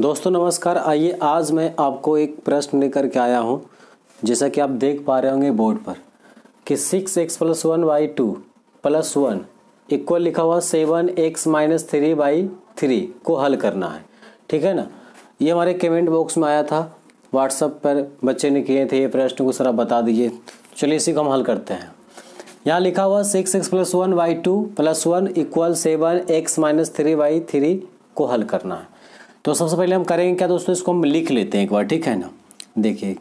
दोस्तों नमस्कार आइए आज मैं आपको एक प्रश्न लेकर के आया हूँ जैसा कि आप देख पा रहे होंगे बोर्ड पर कि six X plus one by two plus one equal लिखा हुआ seven X minus three by three को हल करना है ठीक है ना ये हमारे कमेंट बॉक्स में आया था व्हाट्सअप पर बच्चे ने किए थे ये प्रश्न को सर बता दीजिए चलिए इसी को हम हल करते हैं यहाँ लिखा हुआ six X plus one by two plus one equal seven X minus three by three को हल करना है तो सबसे पहले हम करेंगे क्या दोस्तों इसको हम लिख लेते हैं एक बार ठीक है ना देखिए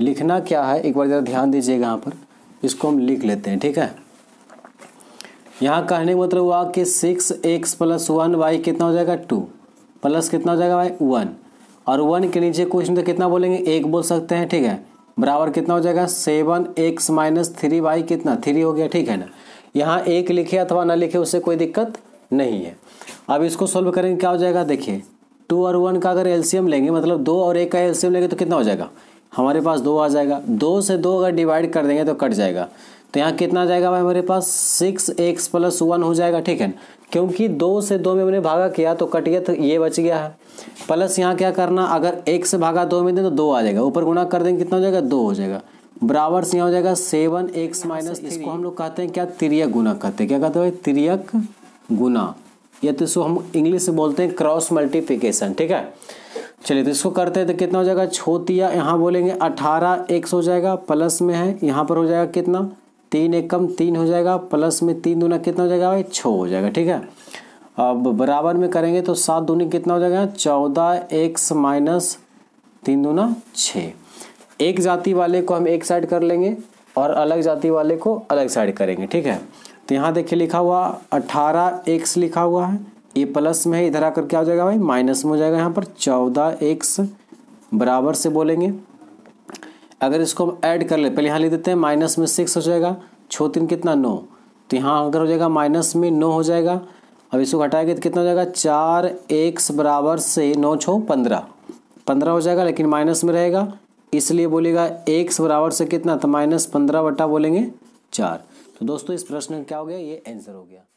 लिखना क्या है एक बार ज़रा ध्यान दीजिएगा यहाँ पर इसको हम लिख लेते हैं ठीक है यहाँ कहने का मतलब हुआ कि six X plus one Y कितना हो जाएगा टू प्लस कितना हो जाएगा भाई वन और वन के नीचे क्वेश्चन तो कितना बोलेंगे एक बोल सकते हैं ठीक है बराबर कितना हो जाएगा seven X minus three Y कितना थ्री हो गया ठीक है ना यहाँ एक लिखे अथवा ना लिखे उससे कोई दिक्कत नहीं है अब इसको सॉल्व करेंगे क्या हो जाएगा देखिए टू और वन का अगर एल्सियम लेंगे मतलब दो और एक का एल्सियम लेंगे तो कितना हो जाएगा हमारे पास दो आ जाएगा दो से दो अगर डिवाइड कर देंगे तो कट जाएगा तो यहाँ कितना आ जाएगा हमारे पास सिक्स एक्स प्लस वन हो जाएगा ठीक है क्योंकि दो से दो में हमने भागा किया तो कट गया तो ये बच गया है प्लस यहाँ क्या करना अगर एक से भागा दो में दें तो दो आ जाएगा ऊपर गुणा कर देंगे कितना हो जाएगा दो हो जाएगा बराबर से यहाँ हो जाएगा सेवन एक्स माइनस अच्छा, इसको हम लोग कहते हैं क्या तिरक गुना कहते हैं क्या कहते हैं भाई तिरक गुना या तो इसको हम इंग्लिश में बोलते हैं क्रॉस मल्टीप्लिकेशन ठीक है चलिए तो इसको करते हैं तो कितना हो जाएगा छोतिया यहाँ बोलेंगे अठारह एक हो जाएगा प्लस में है यहाँ पर हो जाएगा कितना तीन एक कम तीन हो जाएगा प्लस में तीन दूना कितना हो जाएगा भाई छः हो जाएगा ठीक है अब बराबर में करेंगे तो सात दूनी कितना हो जाएगा चौदह एक्स माइनस तीन दूना छः एक जाति वाले को हम एक साइड कर लेंगे और अलग जाति वाले को अलग साइड करेंगे ठीक है तो यहाँ देखिए लिखा हुआ अठारह एक्स लिखा हुआ है ए प्लस में है इधर आकर क्या हो जाएगा भाई माइनस में हो जाएगा यहाँ पर चौदह एक्स बराबर से बोलेंगे अगर इसको हम ऐड कर ले पहले यहाँ लिख देते हैं माइनस में सिक्स हो जाएगा छो तीन कितना नौ तो यहाँ अगर हो जाएगा माइनस में नौ हो जाएगा अब इसको घटाएंगे तो कितना हो जाएगा चार एक्स बराबर से नौ छो पंद्रह पंद्रह हो जाएगा लेकिन माइनस में रहेगा इसलिए बोलेगा एक्स बराबर से कितना तो माइनस पंद्रह बटा बोलेंगे चार तो दोस्तों इस प्रश्न का क्या हो गया ये आंसर हो गया